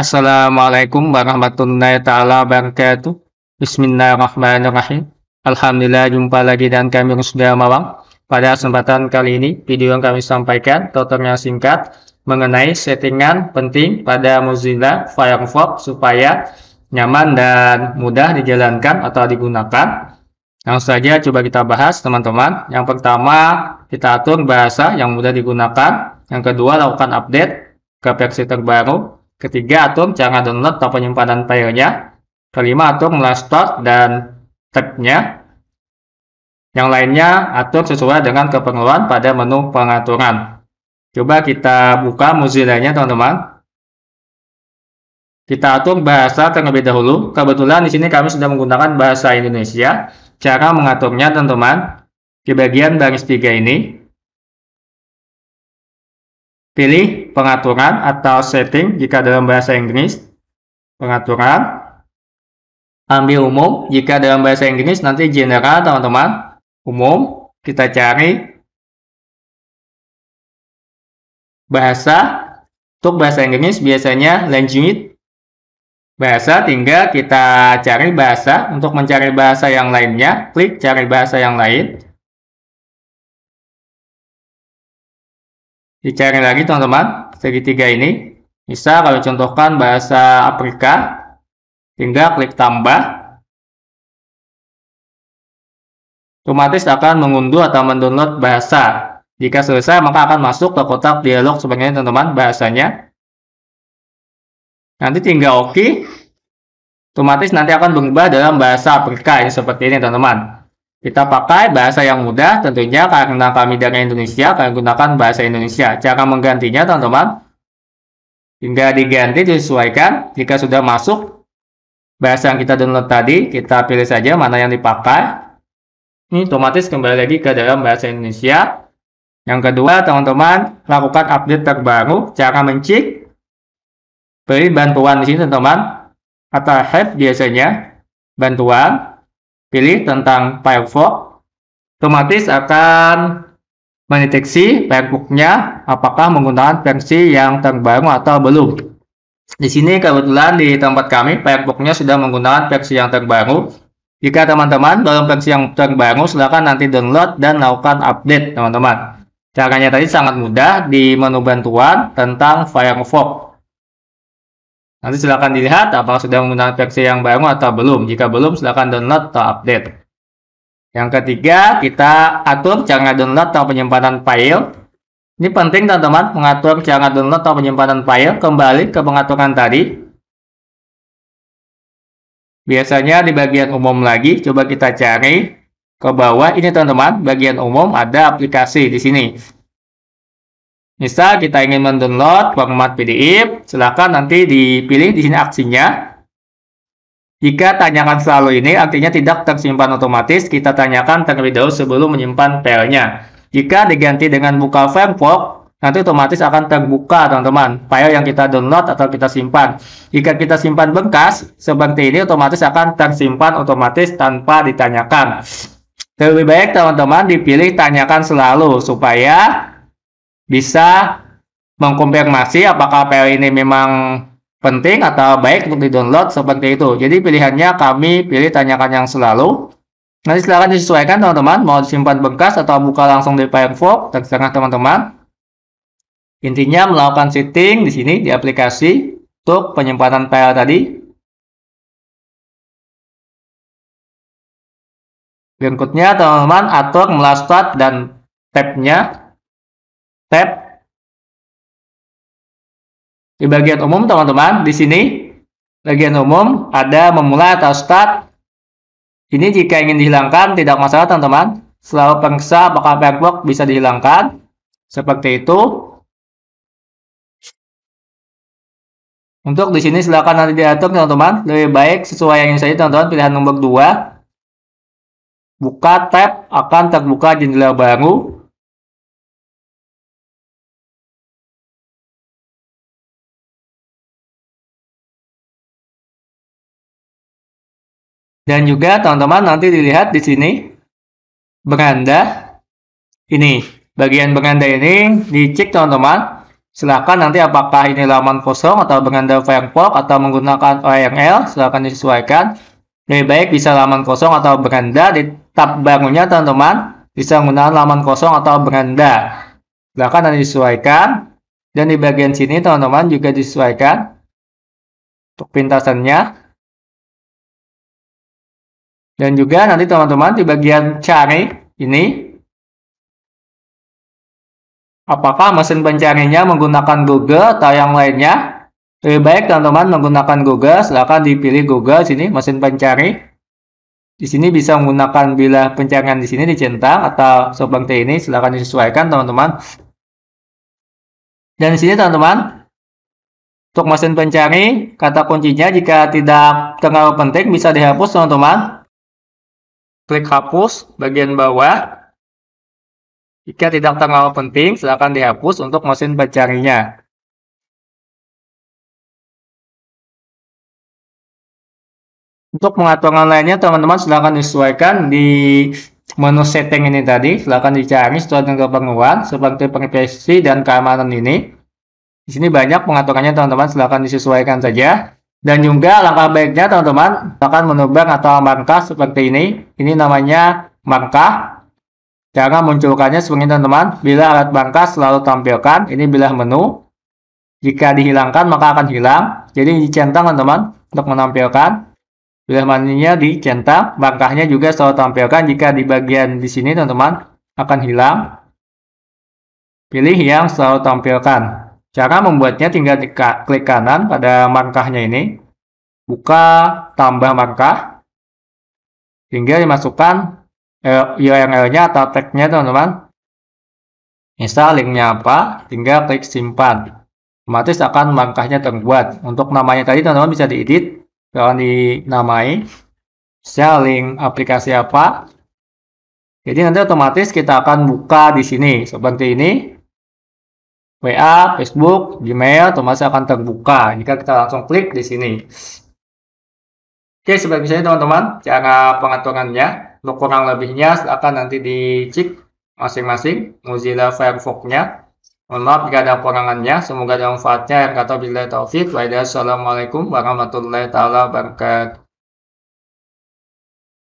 Assalamualaikum warahmatullahi taala wabarakatuh. Bismillahirrahmanirrahim. Alhamdulillah jumpa lagi dan kami sudah mawang. Pada kesempatan kali ini, video yang kami sampaikan tutorial singkat mengenai settingan penting pada Mozilla Firefox supaya nyaman dan mudah dijalankan atau digunakan. Yang saja coba kita bahas teman-teman. Yang pertama, kita atur bahasa yang mudah digunakan. Yang kedua, lakukan update ke versi terbaru. Ketiga, Atom jangan download atau penyimpanan filenya. Kelima, Atom start dan tabnya. Yang lainnya, Atom sesuai dengan keperluan pada menu pengaturan. Coba kita buka Mozilla-nya, teman-teman. Kita atur bahasa terlebih dahulu. Kebetulan di sini kami sudah menggunakan bahasa Indonesia. Cara mengaturnya, teman-teman, di bagian baris 3 ini, Pilih pengaturan atau setting jika dalam bahasa Inggris. Pengaturan. Ambil umum jika dalam bahasa Inggris nanti general teman-teman. Umum kita cari bahasa. Untuk bahasa Inggris biasanya language bahasa tinggal kita cari bahasa untuk mencari bahasa yang lainnya klik cari bahasa yang lain dicari lagi teman-teman segitiga ini bisa kalau contohkan bahasa Afrika tinggal klik tambah otomatis akan mengunduh atau mendownload bahasa jika selesai maka akan masuk ke kotak dialog sebagainya teman-teman bahasanya nanti tinggal oke OK. otomatis nanti akan berubah dalam bahasa Afrika ini seperti ini teman-teman kita pakai bahasa yang mudah tentunya karena kami dari Indonesia, kami gunakan bahasa Indonesia. Cara menggantinya teman-teman, hingga diganti disesuaikan jika sudah masuk bahasa yang kita download tadi, kita pilih saja mana yang dipakai. Ini otomatis kembali lagi ke dalam bahasa Indonesia. Yang kedua, teman-teman, lakukan update terbaru. Cara mencik, beri bantuan di sini, teman-teman. Atau help biasanya, bantuan pilih tentang Firefox, otomatis akan mendeteksi firefox apakah menggunakan versi yang terbaru atau belum. Di sini kebetulan di tempat kami firefox sudah menggunakan versi yang terbaru. Jika teman-teman belum versi yang terbaru, silakan nanti download dan lakukan update, teman-teman. Caranya tadi sangat mudah di menu bantuan tentang Firefox. Nanti silakan dilihat apakah sudah menggunakan versi yang baru atau belum. Jika belum, silakan download atau update. Yang ketiga, kita atur jangan download atau penyimpanan file. Ini penting teman-teman, mengatur jangan download atau penyimpanan file kembali ke pengaturan tadi. Biasanya di bagian umum lagi, coba kita cari ke bawah. Ini teman-teman, bagian umum ada aplikasi di sini. Misal kita ingin mendownload format PDF, silakan nanti dipilih di sini aksinya. Jika tanyakan selalu ini, artinya tidak tersimpan otomatis, kita tanyakan terlebih dahulu sebelum menyimpan filenya. Jika diganti dengan buka Firefox, nanti otomatis akan terbuka, teman-teman, file yang kita download atau kita simpan. Jika kita simpan bengkas, seperti ini otomatis akan tersimpan otomatis tanpa ditanyakan. Lebih baik, teman-teman, dipilih tanyakan selalu, supaya bisa mengkonfirmasi apakah file ini memang penting atau baik untuk di-download seperti itu. Jadi pilihannya kami pilih tanyakan yang selalu. Nanti silahkan disesuaikan teman-teman, mau simpan bekas atau buka langsung di Firefox, terserah teman-teman. Intinya melakukan setting di sini di aplikasi untuk penyimpanan file tadi. Berikutnya teman-teman atur melastat dan tabnya tab di bagian umum teman-teman di sini bagian umum ada memulai atau start ini jika ingin dihilangkan tidak masalah teman-teman selalu periksa apakah backlog bisa dihilangkan seperti itu untuk di sini silakan nanti diatur teman-teman lebih baik sesuai yang ingin saja teman-teman pilihan nomor 2 buka tab akan terbuka jendela baru Dan juga teman-teman nanti dilihat di sini beranda ini. Bagian beranda ini dicek teman-teman. Silahkan nanti apakah ini laman kosong atau beranda Firefox atau menggunakan ORL. Silahkan disesuaikan. Lebih baik bisa laman kosong atau beranda di tab bangunnya teman-teman. Bisa menggunakan laman kosong atau beranda. Silahkan nanti disesuaikan. Dan di bagian sini teman-teman juga disesuaikan untuk pintasannya. Dan juga nanti teman-teman di bagian cari ini apakah mesin pencarinya menggunakan Google atau yang lainnya? Lebih baik teman-teman menggunakan Google, silahkan dipilih Google sini mesin pencari. Di sini bisa menggunakan bila pencarian di sini dicentang atau seperti ini silahkan disesuaikan teman-teman. Dan di sini teman-teman untuk mesin pencari kata kuncinya jika tidak terlalu penting bisa dihapus teman-teman klik hapus bagian bawah. Jika tidak terlalu penting, silakan dihapus untuk mesin pencarinya. Untuk pengaturan lainnya, teman-teman silakan disesuaikan di menu setting ini tadi. Silakan dicari sesuai dengan keperluan, seperti privasi dan keamanan ini. Di sini banyak pengaturannya, teman-teman. silakan disesuaikan saja. Dan juga langkah baiknya teman-teman akan menubang atau markah seperti ini. Ini namanya markah. Jangan munculkannya seperti teman-teman. Bila alat markah selalu tampilkan, ini bila menu. Jika dihilangkan maka akan hilang. Jadi dicentang teman-teman untuk menampilkan. Bila maninya dicentang, markahnya juga selalu tampilkan. Jika di bagian di sini teman-teman akan hilang. Pilih yang selalu tampilkan. Cara membuatnya tinggal klik kanan pada markahnya ini. Buka tambah markah. Tinggal dimasukkan eh, URL-nya atau tag-nya teman-teman. Install linknya apa, tinggal klik simpan. Otomatis akan markahnya terbuat. Untuk namanya tadi teman-teman bisa diedit. Kalau dinamai, bisa link aplikasi apa. Jadi nanti otomatis kita akan buka di sini. Seperti ini, WA, Facebook, Gmail, otomatis akan terbuka jika kita langsung klik di sini. Oke, seperti misalnya teman-teman, cara pengaturannya, untuk kurang lebihnya akan nanti dicek masing-masing Mozilla Firefox-nya. Mohon maaf jika ada kurangannya, semoga ada manfaatnya. Yang kata bila taufik, wassalamualaikum warahmatullahi taala wabarakatuh.